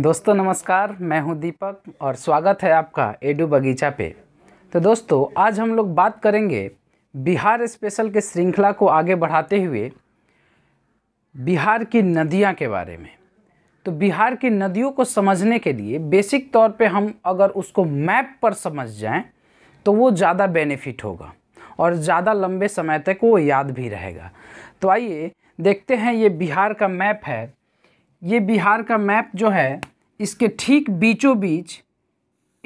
दोस्तों नमस्कार मैं हूं दीपक और स्वागत है आपका एडू बगीचा पे तो दोस्तों आज हम लोग बात करेंगे बिहार स्पेशल के श्रृंखला को आगे बढ़ाते हुए बिहार की नदियां के बारे में तो बिहार की नदियों को समझने के लिए बेसिक तौर पे हम अगर उसको मैप पर समझ जाएं तो वो ज़्यादा बेनिफिट होगा और ज़्यादा लंबे समय तक वो याद भी रहेगा तो आइए देखते हैं ये बिहार का मैप है ये बिहार का मैप जो है इसके ठीक बीचों बीच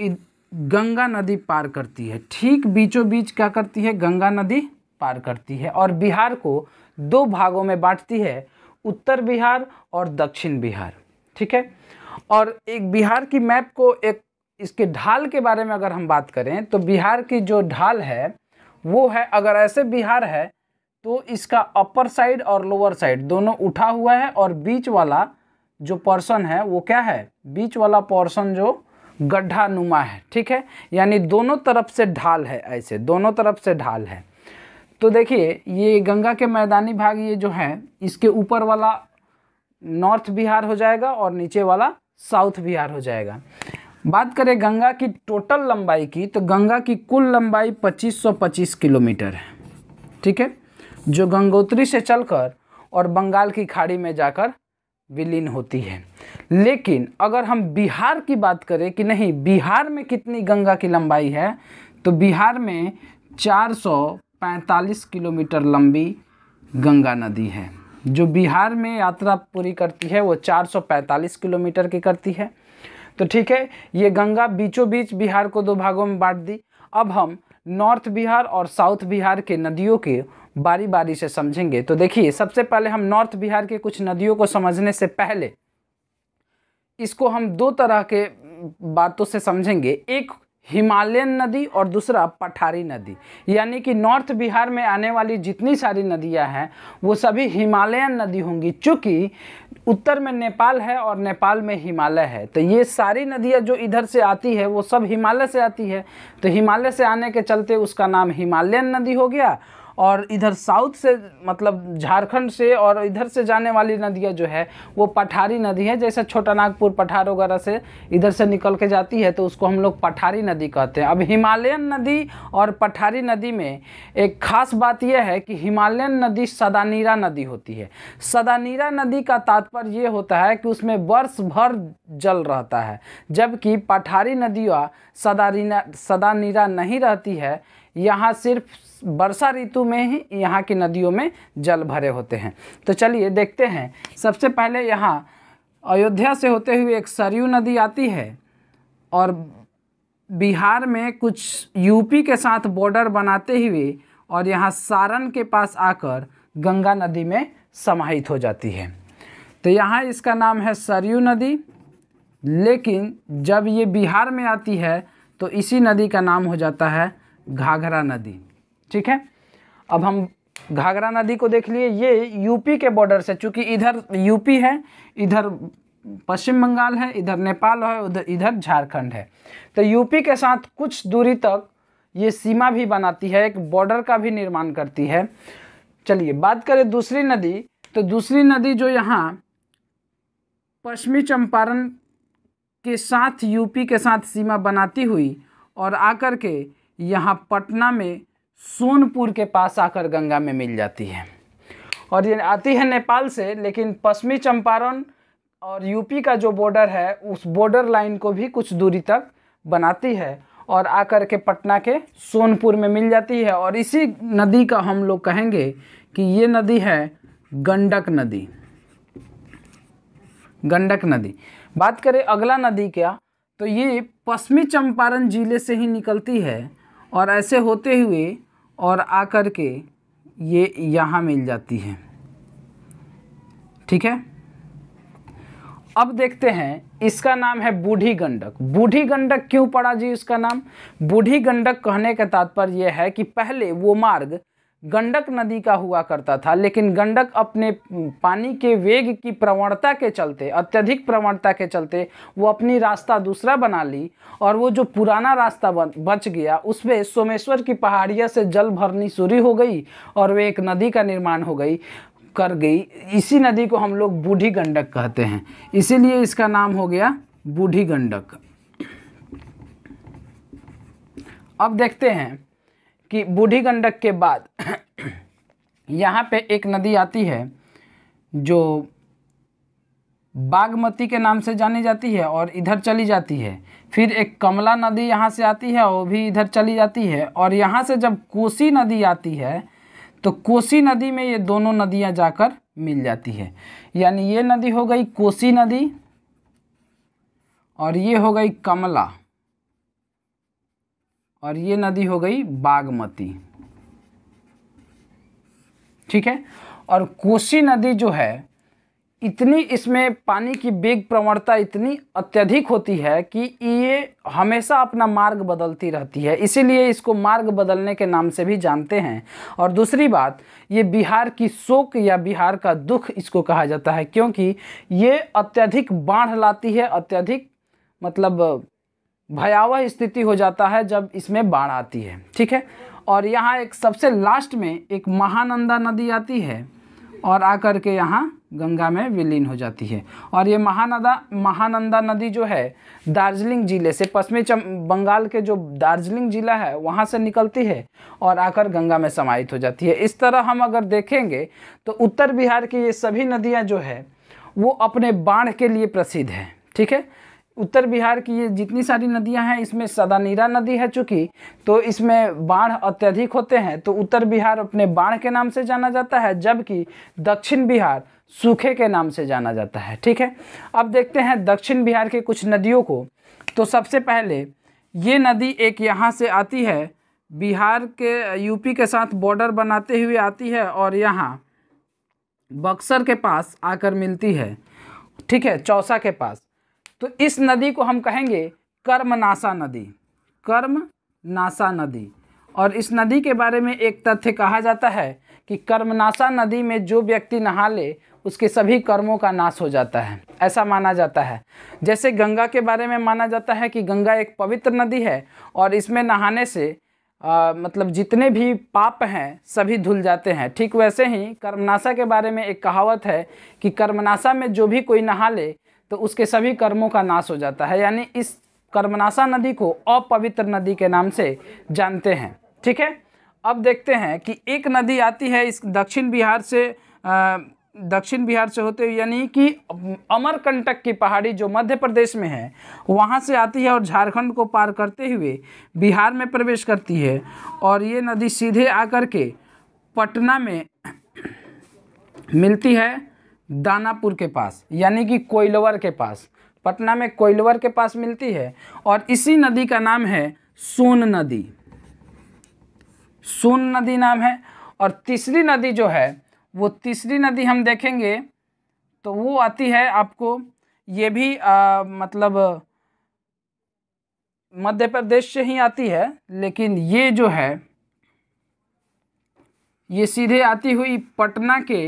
गंगा नदी पार करती है ठीक बीचों बीच क्या करती है गंगा नदी पार करती है और बिहार को दो भागों में बांटती है उत्तर बिहार और दक्षिण बिहार ठीक है और एक बिहार की मैप को एक इसके ढाल के बारे में अगर हम बात करें तो बिहार की जो ढाल है वो है अगर ऐसे बिहार है तो इसका अपर साइड और लोअर साइड दोनों उठा हुआ है और बीच वाला जो पर्सन है वो क्या है बीच वाला पर्सन जो गड्ढा नुमा है ठीक है यानी दोनों तरफ से ढाल है ऐसे दोनों तरफ से ढाल है तो देखिए ये गंगा के मैदानी भाग ये जो है इसके ऊपर वाला नॉर्थ बिहार हो जाएगा और नीचे वाला साउथ बिहार हो जाएगा बात करें गंगा की टोटल लंबाई की तो गंगा की कुल लंबाई 2525 किलोमीटर है ठीक है जो गंगोत्री से चलकर और बंगाल की खाड़ी में जाकर विलीन होती है लेकिन अगर हम बिहार की बात करें कि नहीं बिहार में कितनी गंगा की लंबाई है तो बिहार में 445 किलोमीटर लंबी गंगा नदी है जो बिहार में यात्रा पूरी करती है वो 445 किलोमीटर की करती है तो ठीक है ये गंगा बीचों बीच बिहार को दो भागों में बांट दी अब हम नॉर्थ बिहार और साउथ बिहार के नदियों के बारी बारी से समझेंगे तो देखिए सबसे पहले हम नॉर्थ बिहार के कुछ नदियों को समझने से पहले इसको हम दो तरह के बातों से समझेंगे एक हिमालयन नदी और दूसरा पठारी नदी यानी कि नॉर्थ बिहार में आने वाली जितनी सारी नदियां हैं वो सभी हिमालयन नदी होंगी चूँकि उत्तर में नेपाल है और नेपाल में हिमालय है तो ये सारी नदियाँ जो इधर से आती है वो सब हिमालय से आती है तो हिमालय से आने के चलते उसका नाम हिमालयन नदी हो गया और इधर साउथ से मतलब झारखंड से और इधर से जाने वाली नदियाँ जो है वो पठारी नदी है जैसे छोटा नागपुर पठार वगैरह से इधर से निकल के जाती है तो उसको हम लोग पठारी नदी कहते हैं अब हिमालयन नदी और पठारी नदी में एक खास बात यह है कि हिमालयन नदी सदानीरा नदी होती है सदानीरा नदी का तात्पर्य ये होता है कि उसमें वर्ष भर जल रहता है जबकि पठारी नदियाँ सदारीना सदानीरा नहीं रहती है यहाँ सिर्फ वर्षा ऋतु में ही यहाँ की नदियों में जल भरे होते हैं तो चलिए देखते हैं सबसे पहले यहाँ अयोध्या से होते हुए एक सरयू नदी आती है और बिहार में कुछ यूपी के साथ बॉर्डर बनाते हुए और यहाँ सारण के पास आकर गंगा नदी में समाहित हो जाती है तो यहाँ इसका नाम है सरयू नदी लेकिन जब ये बिहार में आती है तो इसी नदी का नाम हो जाता है घाघरा नदी ठीक है अब हम घाघरा नदी को देख लिए ये यूपी के बॉर्डर से चूँकि इधर यूपी है इधर पश्चिम बंगाल है इधर नेपाल है उधर इधर झारखंड है तो यूपी के साथ कुछ दूरी तक ये सीमा भी बनाती है एक बॉर्डर का भी निर्माण करती है चलिए बात करें दूसरी नदी तो दूसरी नदी जो यहाँ पश्चिमी चंपारण के साथ यूपी के साथ सीमा बनाती हुई और आकर के यहाँ पटना में सोनपुर के पास आकर गंगा में मिल जाती है और ये आती है नेपाल से लेकिन पश्चिमी चंपारण और यूपी का जो बॉर्डर है उस बॉर्डर लाइन को भी कुछ दूरी तक बनाती है और आकर के पटना के सोनपुर में मिल जाती है और इसी नदी का हम लोग कहेंगे कि ये नदी है गंडक नदी गंडक नदी बात करें अगला नदी क्या तो ये पश्चिमी चंपारण जिले से ही निकलती है और ऐसे होते हुए और आकर के ये यहाँ मिल जाती है ठीक है अब देखते हैं इसका नाम है बूढ़ी गंडक बूढ़ी गंडक क्यों पड़ा जी इसका नाम बूढ़ी गंडक कहने का तात्पर्य यह है कि पहले वो मार्ग गंडक नदी का हुआ करता था लेकिन गंडक अपने पानी के वेग की प्रवणता के चलते अत्यधिक प्रवणता के चलते वो अपनी रास्ता दूसरा बना ली और वो जो पुराना रास्ता बच गया उसमें सोमेश्वर की पहाड़िया से जल भरनी शुरू हो गई और वे एक नदी का निर्माण हो गई कर गई इसी नदी को हम लोग बूढ़ी गंडक कहते हैं इसीलिए इसका नाम हो गया बूढ़ी गंडक अब देखते हैं कि बूढ़ी गंडक के बाद यहाँ पे एक नदी आती है जो बागमती के नाम से जानी जाती है और इधर चली जाती है फिर एक कमला नदी यहाँ से आती है वो भी इधर चली जाती है और यहाँ से जब कोसी नदी आती है तो कोसी नदी में ये दोनों नदियाँ जाकर मिल जाती है यानी ये नदी हो गई कोसी नदी और ये हो गई कमला और ये नदी हो गई बागमती ठीक है और कोसी नदी जो है इतनी इसमें पानी की बेग प्रवणता इतनी अत्यधिक होती है कि ये हमेशा अपना मार्ग बदलती रहती है इसीलिए इसको मार्ग बदलने के नाम से भी जानते हैं और दूसरी बात ये बिहार की शोक या बिहार का दुख इसको कहा जाता है क्योंकि ये अत्यधिक बाढ़ लाती है अत्यधिक मतलब भयावह स्थिति हो जाता है जब इसमें बाढ़ आती है ठीक है और यहाँ एक सबसे लास्ट में एक महानंदा नदी आती है और आकर के यहाँ गंगा में विलीन हो जाती है और ये महानदा महानंदा नदी जो है दार्जिलिंग ज़िले से पश्चिमी बंगाल के जो दार्जिलिंग ज़िला है वहाँ से निकलती है और आकर गंगा में समाहित हो जाती है इस तरह हम अगर देखेंगे तो उत्तर बिहार की ये सभी नदियाँ जो है वो अपने बाढ़ के लिए प्रसिद्ध हैं ठीक है उत्तर बिहार की ये जितनी सारी नदियां हैं इसमें सदानीरा नदी है चूँकि तो इसमें बाढ़ अत्यधिक होते हैं तो उत्तर बिहार अपने बाढ़ के नाम से जाना जाता है जबकि दक्षिण बिहार सूखे के नाम से जाना जाता है ठीक है अब देखते हैं दक्षिण बिहार के कुछ नदियों को तो सबसे पहले ये नदी एक यहाँ से आती है बिहार के यूपी के साथ बॉर्डर बनाते हुए आती है और यहाँ बक्सर के पास आकर मिलती है ठीक है चौसा के पास तो इस नदी को हम कहेंगे कर्मनाशा नदी कर्म नासा नदी और इस नदी के बारे में एक तथ्य कहा जाता है कि कर्मनाशा नदी में जो व्यक्ति नहा ले उसके सभी कर्मों का नाश हो जाता है ऐसा माना जाता है जैसे गंगा के बारे में माना जाता है कि गंगा एक पवित्र नदी है और इसमें नहाने से आ, मतलब जितने भी पाप हैं सभी धुल जाते हैं ठीक वैसे ही कर्मनाशा के बारे में एक कहावत है कि कर्मनाशा में जो भी कोई नहा ले तो उसके सभी कर्मों का नाश हो जाता है यानी इस कर्मनाशा नदी को अपवित्र नदी के नाम से जानते हैं ठीक है अब देखते हैं कि एक नदी आती है इस दक्षिण बिहार से दक्षिण बिहार से होते हुए यानी कि अमरकंटक की पहाड़ी जो मध्य प्रदेश में है वहाँ से आती है और झारखंड को पार करते हुए बिहार में प्रवेश करती है और ये नदी सीधे आकर के पटना में मिलती है दानापुर के पास यानी कि कोयलवर के पास पटना में कोयलवर के पास मिलती है और इसी नदी का नाम है सोन नदी सोन नदी नाम है और तीसरी नदी जो है वो तीसरी नदी हम देखेंगे तो वो आती है आपको ये भी आ, मतलब मध्य प्रदेश से ही आती है लेकिन ये जो है ये सीधे आती हुई पटना के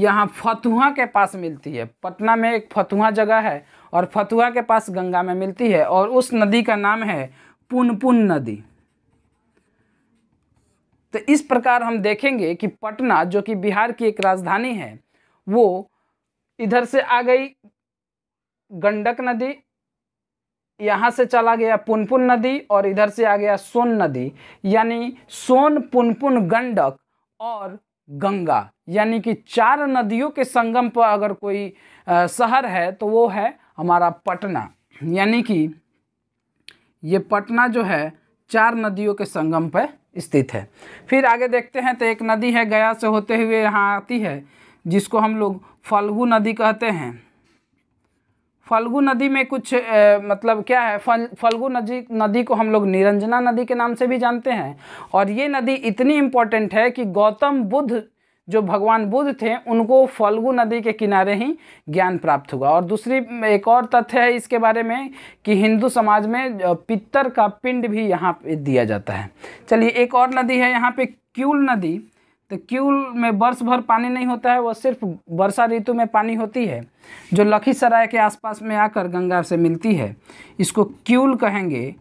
यहाँ फतुहा के पास मिलती है पटना में एक फतुहा जगह है और फतुहा के पास गंगा में मिलती है और उस नदी का नाम है पुनपुन नदी तो इस प्रकार हम देखेंगे कि पटना जो कि बिहार की एक राजधानी है वो इधर से आ गई गंडक नदी यहाँ से चला गया पुनपुन नदी और इधर से आ गया सोन नदी यानी सोन पुनपुन गंडक और गंगा यानी कि चार नदियों के संगम पर अगर कोई शहर है तो वो है हमारा पटना यानी कि ये पटना जो है चार नदियों के संगम पर स्थित है फिर आगे देखते हैं तो एक नदी है गया से होते हुए यहाँ आती है जिसको हम लोग फल्गु नदी कहते हैं फल्गु नदी में कुछ ए, मतलब क्या है फल फल्गु नदी नदी को हम लोग निरंजना नदी के नाम से भी जानते हैं और ये नदी इतनी इम्पोर्टेंट है कि गौतम बुद्ध जो भगवान बुद्ध थे उनको फल्गु नदी के किनारे ही ज्ञान प्राप्त हुआ और दूसरी एक और तथ्य है इसके बारे में कि हिंदू समाज में पित्तर का पिंड भी यहाँ पे दिया जाता है चलिए एक और नदी है यहाँ पे क्यूल नदी तो क्यूल में वर्ष भर पानी नहीं होता है वह सिर्फ वर्षा ऋतु में पानी होती है जो लखीसराय के आसपास में आकर गंगा से मिलती है इसको क्यूल कहेंगे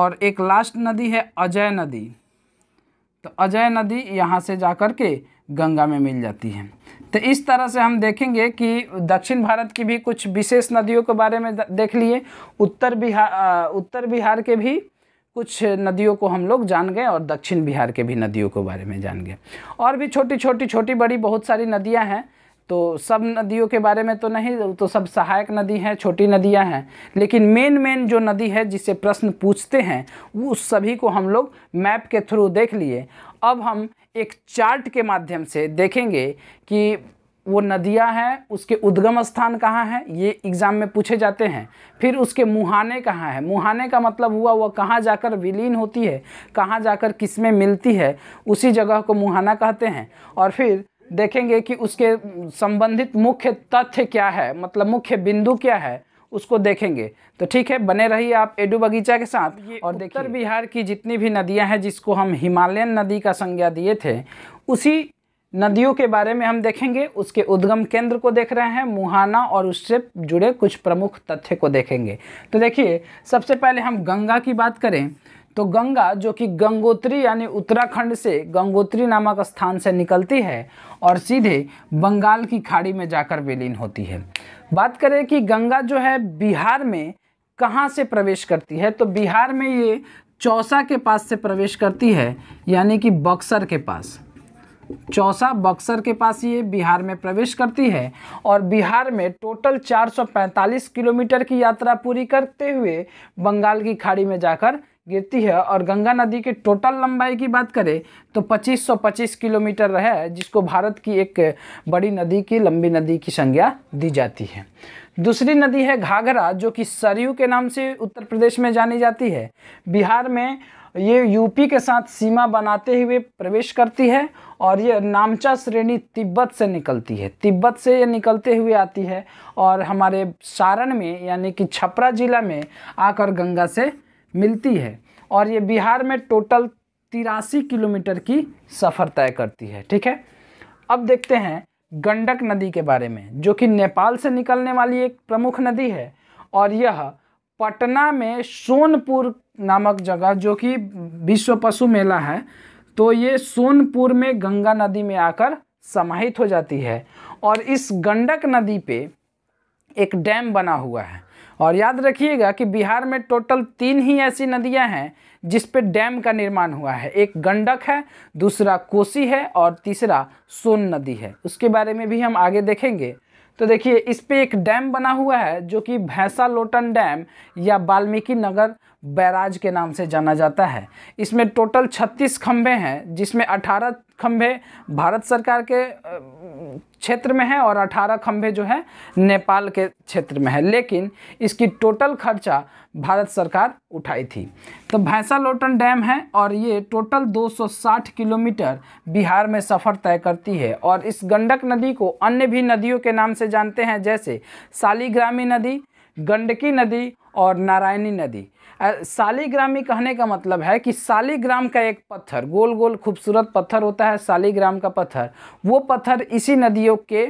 और एक लास्ट नदी है अजय नदी तो अजय नदी यहाँ से जा कर के गंगा में मिल जाती है तो इस तरह से हम देखेंगे कि दक्षिण भारत की भी कुछ विशेष नदियों के बारे में देख लिए उत्तर बिहार उत्तर बिहार के भी कुछ नदियों को हम लोग जान गए और दक्षिण बिहार के भी नदियों के बारे में जान गए और भी छोटी छोटी छोटी बड़ी बहुत सारी नदियाँ हैं तो सब नदियों के बारे में तो नहीं तो सब सहायक नदी हैं छोटी नदियां हैं लेकिन मेन मेन जो नदी है जिससे प्रश्न पूछते हैं उस सभी को हम लोग मैप के थ्रू देख लिए अब हम एक चार्ट के माध्यम से देखेंगे कि वो नदियां हैं उसके उद्गम स्थान कहाँ हैं ये एग्ज़ाम में पूछे जाते हैं फिर उसके मुहाने कहाँ हैं मुहाने का मतलब हुआ वह कहाँ जाकर विलीन होती है कहाँ जाकर किस में मिलती है उसी जगह को मुहाना कहते हैं और फिर देखेंगे कि उसके संबंधित मुख्य तथ्य क्या है मतलब मुख्य बिंदु क्या है उसको देखेंगे तो ठीक है बने रहिए आप एडू बगीचा के साथ और उत्तर बिहार की जितनी भी नदियां हैं जिसको हम हिमालयन नदी का संज्ञा दिए थे उसी नदियों के बारे में हम देखेंगे उसके उद्गम केंद्र को देख रहे हैं मुहाना और उससे जुड़े कुछ प्रमुख तथ्य को देखेंगे तो देखिए सबसे पहले हम गंगा की बात करें तो गंगा जो कि गंगोत्री यानी उत्तराखंड से गंगोत्री नामक स्थान से निकलती है और सीधे बंगाल की खाड़ी में जाकर विलीन होती है बात करें कि गंगा जो है बिहार में कहाँ से प्रवेश करती है तो बिहार में ये चौसा के पास से प्रवेश करती है यानी कि बक्सर के पास चौसा बक्सर के पास ये बिहार में प्रवेश करती है और बिहार में टोटल 445 किलोमीटर की यात्रा पूरी करते हुए बंगाल की खाड़ी में जाकर गिरती है और गंगा नदी की टोटल लंबाई की बात करें तो 2525 किलोमीटर है जिसको भारत की एक बड़ी नदी की लंबी नदी की संज्ञा दी जाती है दूसरी नदी है घाघरा जो कि सरयू के नाम से उत्तर प्रदेश में जानी जाती है बिहार में ये यूपी के साथ सीमा बनाते हुए प्रवेश करती है और ये नामचा श्रेणी तिब्बत से निकलती है तिब्बत से ये निकलते हुए आती है और हमारे सारण में यानी कि छपरा जिला में आकर गंगा से मिलती है और ये बिहार में टोटल तिरासी किलोमीटर की सफ़र तय करती है ठीक है अब देखते हैं गंडक नदी के बारे में जो कि नेपाल से निकलने वाली एक प्रमुख नदी है और यह पटना में सोनपुर नामक जगह जो कि विश्व पशु मेला है तो ये सोनपुर में गंगा नदी में आकर समाहित हो जाती है और इस गंडक नदी पे एक डैम बना हुआ है और याद रखिएगा कि बिहार में टोटल तीन ही ऐसी नदियां हैं जिस पे डैम का निर्माण हुआ है एक गंडक है दूसरा कोसी है और तीसरा सोन नदी है उसके बारे में भी हम आगे देखेंगे तो देखिए इस पे एक डैम बना हुआ है जो कि भैंसा लोटन डैम या वाल्मीकि नगर बैराज के नाम से जाना जाता है इसमें टोटल 36 खंभे हैं जिसमें 18 खंभे भारत सरकार के क्षेत्र में है और 18 खंभे जो है नेपाल के क्षेत्र में है लेकिन इसकी टोटल खर्चा भारत सरकार उठाई थी तो भैंसा लोटन डैम है और ये टोटल 260 किलोमीटर बिहार में सफ़र तय करती है और इस गंडक नदी को अन्य भी नदियों के नाम से जानते हैं जैसे सालीग्रामी नदी गंडकी नदी और नारायणी नदी सालीग्रामी कहने का मतलब है कि सालीग्राम का एक पत्थर गोल गोल खूबसूरत पत्थर होता है सालीग्राम का पत्थर वो पत्थर इसी नदियों के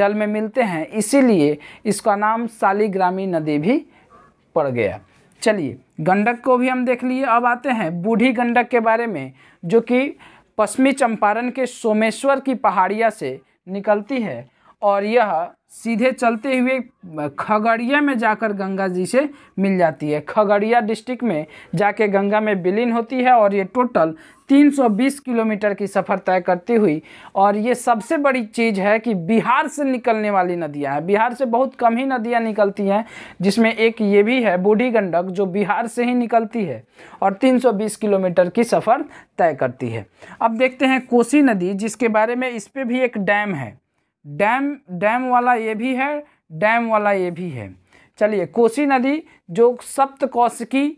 जल में मिलते हैं इसीलिए इसका नाम सालीग्रामी नदी भी पड़ गया चलिए गंडक को भी हम देख लिए अब आते हैं बूढ़ी गंडक के बारे में जो कि पश्चिमी चंपारण के सोमेश्वर की पहाड़िया से निकलती है और यह सीधे चलते हुए खगड़िया में जाकर गंगा जी से मिल जाती है खगड़िया डिस्ट्रिक्ट में जाके गंगा में विलीन होती है और ये टोटल 320 किलोमीटर की सफ़र तय करती हुई और ये सबसे बड़ी चीज़ है कि बिहार से निकलने वाली नदियां हैं बिहार से बहुत कम ही नदियां निकलती हैं जिसमें एक ये भी है बूढ़ी गंडक जो बिहार से ही निकलती है और तीन किलोमीटर की सफ़र तय करती है अब देखते हैं कोसी नदी जिसके बारे में इस पर भी एक डैम है डैम डैम वाला ये भी है डैम वाला ये भी है चलिए कोसी नदी जो की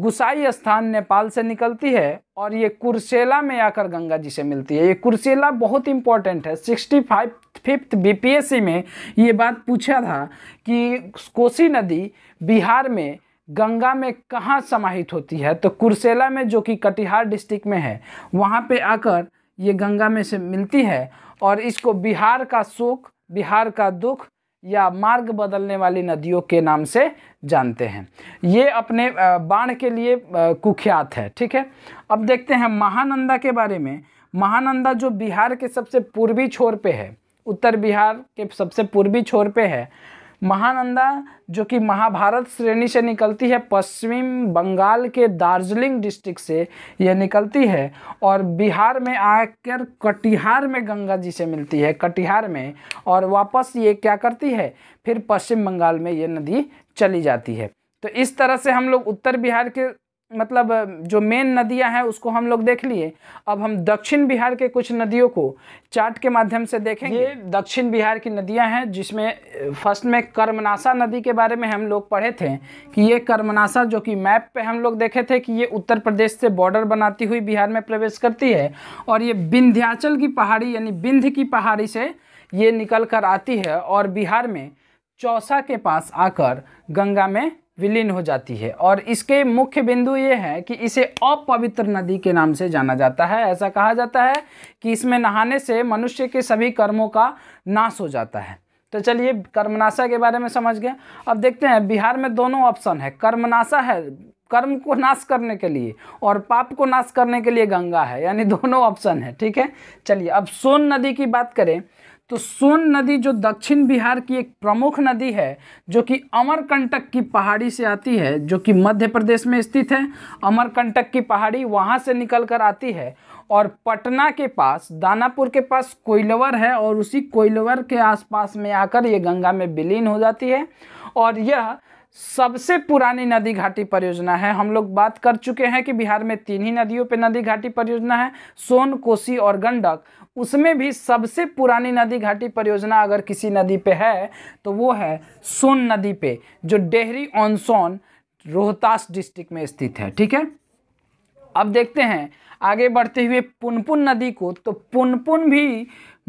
गुसाई स्थान नेपाल से निकलती है और ये कुरसेला में आकर गंगा जी से मिलती है ये कुरसेला बहुत इंपॉर्टेंट है सिक्सटी फाइव फिफ्थ बी में ये बात पूछा था कि कोसी नदी बिहार में गंगा में कहाँ समाहित होती है तो कुरसेला में जो कि कटिहार डिस्ट्रिक्ट में है वहाँ पे आकर ये गंगा में से मिलती है और इसको बिहार का शोक बिहार का दुख या मार्ग बदलने वाली नदियों के नाम से जानते हैं ये अपने बाण के लिए कुख्यात है ठीक है अब देखते हैं महानंदा के बारे में महानंदा जो बिहार के सबसे पूर्वी छोर पे है उत्तर बिहार के सबसे पूर्वी छोर पे है महानंदा जो कि महाभारत श्रेणी से निकलती है पश्चिम बंगाल के दार्जिलिंग डिस्ट्रिक्ट से यह निकलती है और बिहार में आकर कटिहार में गंगा जी से मिलती है कटिहार में और वापस ये क्या करती है फिर पश्चिम बंगाल में ये नदी चली जाती है तो इस तरह से हम लोग उत्तर बिहार के मतलब जो मेन नदियां हैं उसको हम लोग देख लिए अब हम दक्षिण बिहार के कुछ नदियों को चार्ट के माध्यम से देखेंगे ये दक्षिण बिहार की नदियां हैं जिसमें फर्स्ट में कर्मनाशा नदी के बारे में हम लोग पढ़े थे कि ये कर्मनाशा जो कि मैप पे हम लोग देखे थे कि ये उत्तर प्रदेश से बॉर्डर बनाती हुई बिहार में प्रवेश करती है और ये विंध्याचल की पहाड़ी यानी विंध्य की पहाड़ी से ये निकल कर आती है और बिहार में चौसा के पास आकर गंगा में विलीन हो जाती है और इसके मुख्य बिंदु ये है कि इसे अपवित्र नदी के नाम से जाना जाता है ऐसा कहा जाता है कि इसमें नहाने से मनुष्य के सभी कर्मों का नाश हो जाता है तो चलिए कर्मनाशा के बारे में समझ गए अब देखते हैं बिहार में दोनों ऑप्शन है कर्मनाशा है कर्म को नाश करने के लिए और पाप को नाश करने के लिए गंगा है यानी दोनों ऑप्शन है ठीक है चलिए अब सोन नदी की बात करें तो सोन नदी जो दक्षिण बिहार की एक प्रमुख नदी है जो कि अमरकंटक की पहाड़ी से आती है जो कि मध्य प्रदेश में स्थित है अमरकंटक की पहाड़ी वहाँ से निकल कर आती है और पटना के पास दानापुर के पास कोयलवर है और उसी कोयलवर के आसपास में आकर ये गंगा में विलीन हो जाती है और यह सबसे पुरानी नदी घाटी परियोजना है हम लोग बात कर चुके हैं कि बिहार में तीन ही नदियों पर नदी घाटी परियोजना है सोन कोसी और गंडक उसमें भी सबसे पुरानी नदी घाटी परियोजना अगर किसी नदी पे है तो वो है सोन नदी पे जो डेहरी ऑन सोन रोहतास डिस्ट्रिक्ट में स्थित है ठीक है अब देखते हैं आगे बढ़ते हुए पुनपुन नदी को तो पुनपुन भी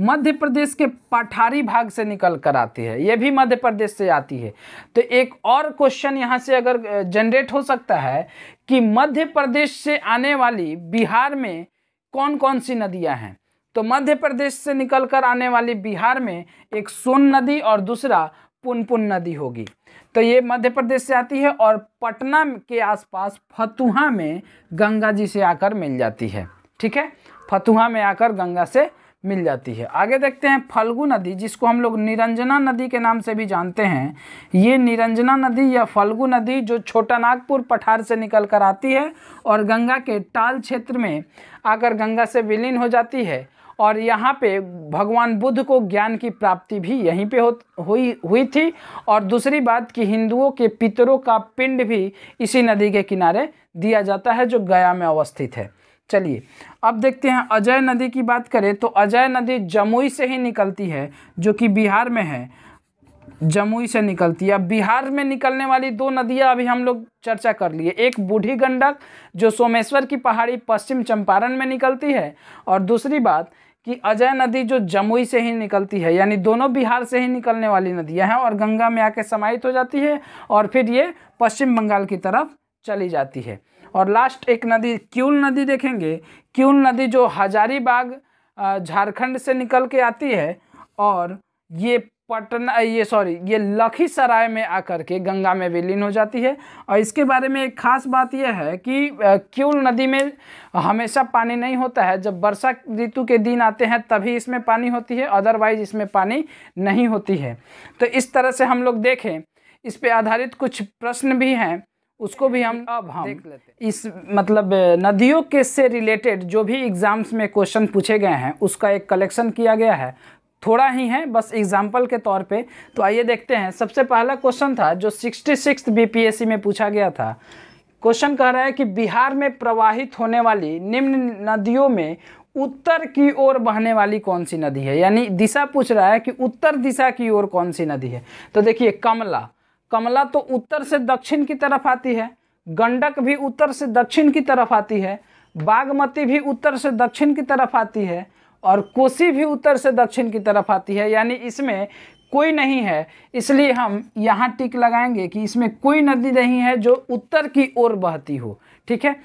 मध्य प्रदेश के पठारी भाग से निकल कर आती है ये भी मध्य प्रदेश से आती है तो एक और क्वेश्चन यहाँ से अगर जनरेट हो सकता है कि मध्य प्रदेश से आने वाली बिहार में कौन कौन सी नदियाँ हैं तो मध्य प्रदेश से निकलकर आने वाली बिहार में एक सोन नदी और दूसरा पुनपुन नदी होगी तो ये मध्य प्रदेश से आती है और पटना के आसपास फतुहा में गंगा जी से आकर मिल जाती है ठीक है फतुहा में आकर गंगा से मिल जाती है आगे देखते हैं फल्गु नदी जिसको हम लोग निरंजना नदी के नाम से भी जानते हैं ये निरंजना नदी या फल्गु नदी जो छोटा नागपुर पठार से निकल कर आती है और गंगा के टाल क्षेत्र में आकर गंगा से विलीन हो जाती है और यहाँ पे भगवान बुद्ध को ज्ञान की प्राप्ति भी यहीं पे हो हुई हुई थी और दूसरी बात कि हिंदुओं के पितरों का पिंड भी इसी नदी के किनारे दिया जाता है जो गया में अवस्थित है चलिए अब देखते हैं अजय नदी की बात करें तो अजय नदी जमुई से ही निकलती है जो कि बिहार में है जमुई से निकलती है अब बिहार में निकलने वाली दो नदियां अभी हम लोग चर्चा कर लिए एक बूढ़ी गंडक जो सोमेश्वर की पहाड़ी पश्चिम चंपारण में निकलती है और दूसरी बात कि अजय नदी जो जमुई से ही निकलती है यानी दोनों बिहार से ही निकलने वाली नदियां हैं और गंगा में आके समाहित हो जाती है और फिर ये पश्चिम बंगाल की तरफ चली जाती है और लास्ट एक नदी क्यूल नदी देखेंगे क्यूल नदी जो हजारीबाग झारखंड से निकल के आती है और ये पटना ये सॉरी ये लखीसराय में आकर के गंगा में विलीन हो जाती है और इसके बारे में एक खास बात यह है कि क्यूल नदी में हमेशा पानी नहीं होता है जब वर्षा ऋतु के दिन आते हैं तभी इसमें पानी होती है अदरवाइज इसमें पानी नहीं होती है तो इस तरह से हम लोग देखें इस पर आधारित कुछ प्रश्न भी हैं उसको भी हम अब हम देख लेते इस मतलब नदियों के से रिलेटेड जो भी एग्ज़ाम्स में क्वेश्चन पूछे गए हैं उसका एक कलेक्शन किया गया है थोड़ा ही है बस एग्जाम्पल के तौर पे तो आइए देखते हैं सबसे पहला क्वेश्चन था जो सिक्सटी सिक्स बी में पूछा गया था क्वेश्चन कह रहा है कि बिहार में प्रवाहित होने वाली निम्न नदियों में उत्तर की ओर बहने वाली कौन सी नदी है यानी दिशा पूछ रहा है कि उत्तर दिशा की ओर कौन सी नदी है तो देखिए कमला कमला तो उत्तर से दक्षिण की तरफ आती है गंडक भी उत्तर से दक्षिण की तरफ आती है बागमती भी उत्तर से दक्षिण की तरफ आती है और कोसी भी उत्तर से दक्षिण की तरफ आती है यानी इसमें कोई नहीं है इसलिए हम यहाँ टिक लगाएंगे कि इसमें कोई नदी नहीं है जो उत्तर की ओर बहती हो ठीक है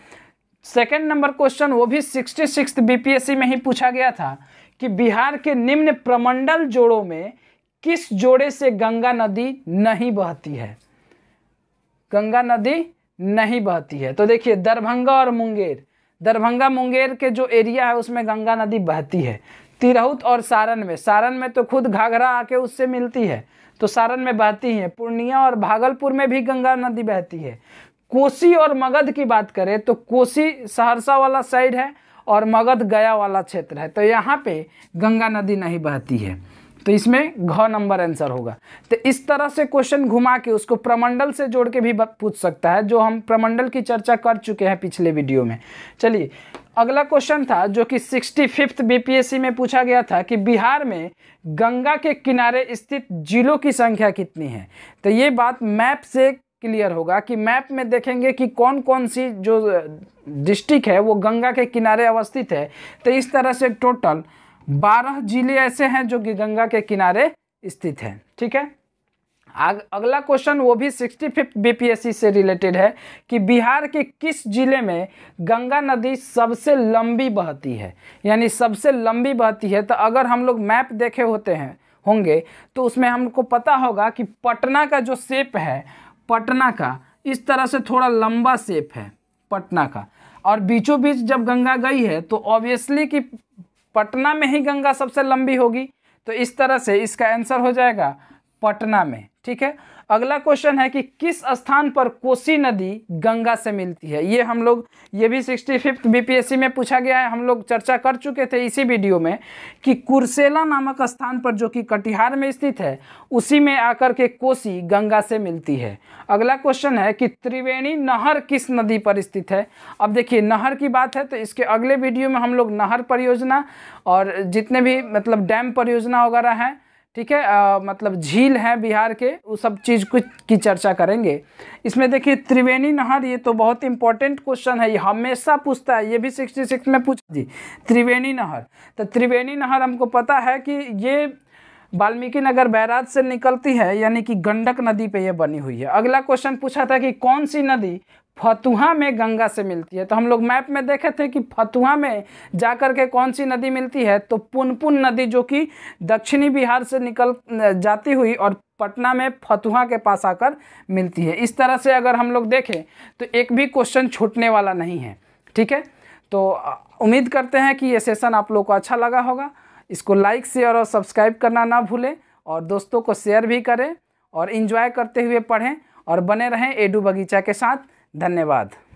सेकेंड नंबर क्वेश्चन वो भी सिक्सटी सिक्स बीपीएससी में ही पूछा गया था कि बिहार के निम्न प्रमंडल जोड़ों में किस जोड़े से गंगा नदी नहीं बहती है गंगा नदी नहीं बहती है तो देखिए दरभंगा और मुंगेर दरभंगा मुंगेर के जो एरिया है उसमें गंगा नदी बहती है तिरहुत और सारण में सारण में तो खुद घाघरा आके उससे मिलती है तो सारण में बहती है पूर्णिया और भागलपुर में भी गंगा नदी बहती है कोसी और मगध की बात करें तो कोसी सहरसा वाला साइड है और मगध गया वाला क्षेत्र है तो यहाँ पे गंगा नदी नहीं बहती है तो इसमें घ नंबर आंसर होगा तो इस तरह से क्वेश्चन घुमा के उसको प्रमंडल से जोड़ के भी पूछ सकता है जो हम प्रमंडल की चर्चा कर चुके हैं पिछले वीडियो में चलिए अगला क्वेश्चन था जो कि सिक्सटी फिफ्थ बीपीएससी में पूछा गया था कि बिहार में गंगा के किनारे स्थित जिलों की संख्या कितनी है तो ये बात मैप से क्लियर होगा कि मैप में देखेंगे कि कौन कौन सी जो डिस्ट्रिक्ट है वो गंगा के किनारे अवस्थित है तो इस तरह से टोटल बारह जिले ऐसे हैं जो कि गंगा के किनारे स्थित हैं ठीक है आग अगला क्वेश्चन वो भी सिक्सटी फिफ्थ बीपीएससी से रिलेटेड है कि बिहार के किस जिले में गंगा नदी सबसे लंबी बहती है यानी सबसे लंबी बहती है तो अगर हम लोग मैप देखे होते हैं होंगे तो उसमें हमको पता होगा कि पटना का जो सेप है पटना का इस तरह से थोड़ा लंबा सेप है पटना का और बीचों बीच जब गंगा गई है तो ऑब्वियसली कि पटना में ही गंगा सबसे लंबी होगी तो इस तरह से इसका आंसर हो जाएगा पटना में ठीक है अगला क्वेश्चन है कि किस स्थान पर कोसी नदी गंगा से मिलती है ये हम लोग ये भी सिक्सटी फिफ्थ बीपीएससी में पूछा गया है हम लोग चर्चा कर चुके थे इसी वीडियो में कि कुरसेला नामक स्थान पर जो कि कटिहार में स्थित है उसी में आकर के कोसी गंगा से मिलती है अगला क्वेश्चन है कि त्रिवेणी नहर किस नदी पर स्थित है अब देखिए नहर की बात है तो इसके अगले वीडियो में हम लोग नहर परियोजना और जितने भी मतलब डैम परियोजना वगैरह हैं ठीक है आ, मतलब झील है बिहार के वो सब चीज़ कुछ की चर्चा करेंगे इसमें देखिए त्रिवेणी नहर ये तो बहुत इंपॉर्टेंट क्वेश्चन है ये हमेशा पूछता है ये भी सिक्सटी सिक्स में पूछ जी त्रिवेणी नहर तो त्रिवेणी नहर हमको पता है कि ये वाल्मीकि नगर बैराज से निकलती है यानी कि गंडक नदी पे यह बनी हुई है अगला क्वेश्चन पूछा था कि कौन सी नदी फतुहा में गंगा से मिलती है तो हम लोग मैप में देखे थे कि फतुहा में जाकर के कौन सी नदी मिलती है तो पुनपुन नदी जो कि दक्षिणी बिहार से निकल जाती हुई और पटना में फतुहा के पास आकर मिलती है इस तरह से अगर हम लोग देखें तो एक भी क्वेश्चन छूटने वाला नहीं है ठीक है तो उम्मीद करते हैं कि ये सेशन आप लोग को अच्छा लगा होगा इसको लाइक शेयर और सब्सक्राइब करना ना भूलें और दोस्तों को शेयर भी करें और इन्जॉय करते हुए पढ़ें और बने रहें एडू बगीचा के साथ धन्यवाद